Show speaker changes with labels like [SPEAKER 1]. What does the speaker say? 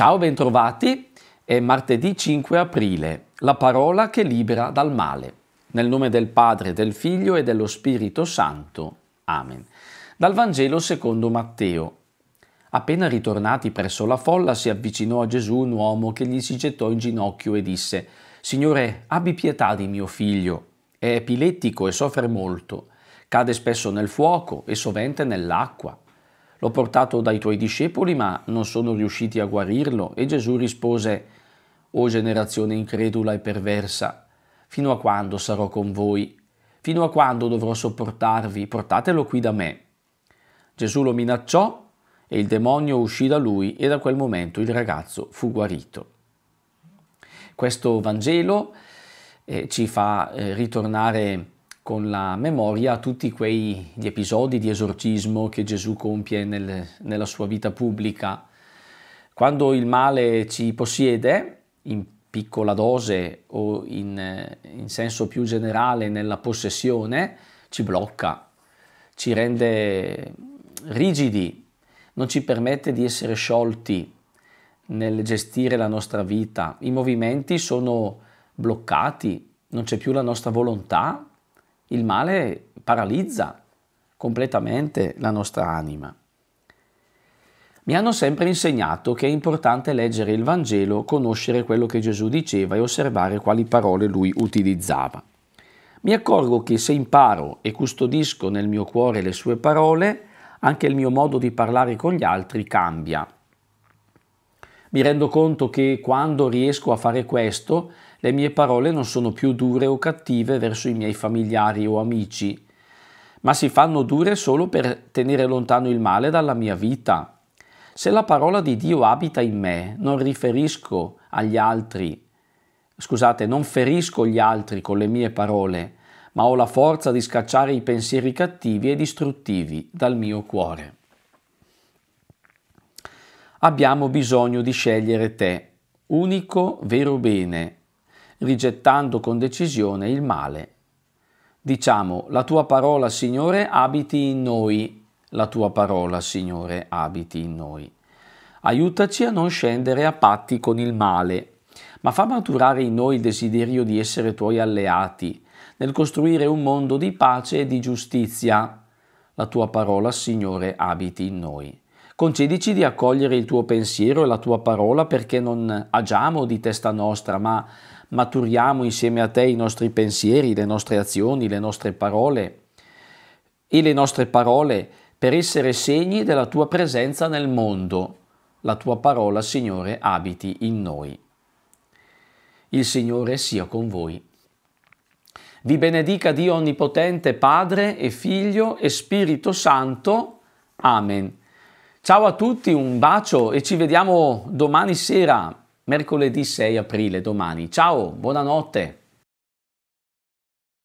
[SPEAKER 1] Ciao, bentrovati. È martedì 5 aprile, la parola che libera dal male. Nel nome del Padre, del Figlio e dello Spirito Santo. Amen. Dal Vangelo secondo Matteo. Appena ritornati presso la folla si avvicinò a Gesù un uomo che gli si gettò in ginocchio e disse Signore, abbi pietà di mio figlio. È epilettico e soffre molto. Cade spesso nel fuoco e sovente nell'acqua l'ho portato dai tuoi discepoli, ma non sono riusciti a guarirlo. E Gesù rispose, O generazione incredula e perversa, fino a quando sarò con voi? Fino a quando dovrò sopportarvi? Portatelo qui da me. Gesù lo minacciò e il demonio uscì da lui e da quel momento il ragazzo fu guarito. Questo Vangelo eh, ci fa eh, ritornare con la memoria tutti quegli episodi di esorcismo che Gesù compie nel, nella sua vita pubblica. Quando il male ci possiede, in piccola dose o in, in senso più generale nella possessione, ci blocca, ci rende rigidi, non ci permette di essere sciolti nel gestire la nostra vita. I movimenti sono bloccati, non c'è più la nostra volontà il male paralizza completamente la nostra anima. Mi hanno sempre insegnato che è importante leggere il Vangelo, conoscere quello che Gesù diceva e osservare quali parole lui utilizzava. Mi accorgo che se imparo e custodisco nel mio cuore le sue parole, anche il mio modo di parlare con gli altri cambia. Mi rendo conto che quando riesco a fare questo, le mie parole non sono più dure o cattive verso i miei familiari o amici, ma si fanno dure solo per tenere lontano il male dalla mia vita. Se la parola di Dio abita in me, non riferisco agli altri, scusate, non ferisco gli altri con le mie parole, ma ho la forza di scacciare i pensieri cattivi e distruttivi dal mio cuore. Abbiamo bisogno di scegliere te, unico vero bene, rigettando con decisione il male. Diciamo, la tua parola, Signore, abiti in noi. La tua parola, Signore, abiti in noi. Aiutaci a non scendere a patti con il male, ma fa maturare in noi il desiderio di essere tuoi alleati, nel costruire un mondo di pace e di giustizia. La tua parola, Signore, abiti in noi. Concedici di accogliere il tuo pensiero e la tua parola perché non agiamo di testa nostra, ma maturiamo insieme a te i nostri pensieri, le nostre azioni, le nostre parole e le nostre parole per essere segni della tua presenza nel mondo. La tua parola, Signore, abiti in noi. Il Signore sia con voi. Vi benedica Dio Onnipotente, Padre e Figlio e Spirito Santo. Amen. Ciao a tutti, un bacio e ci vediamo domani sera mercoledì 6 aprile, domani. Ciao, buonanotte!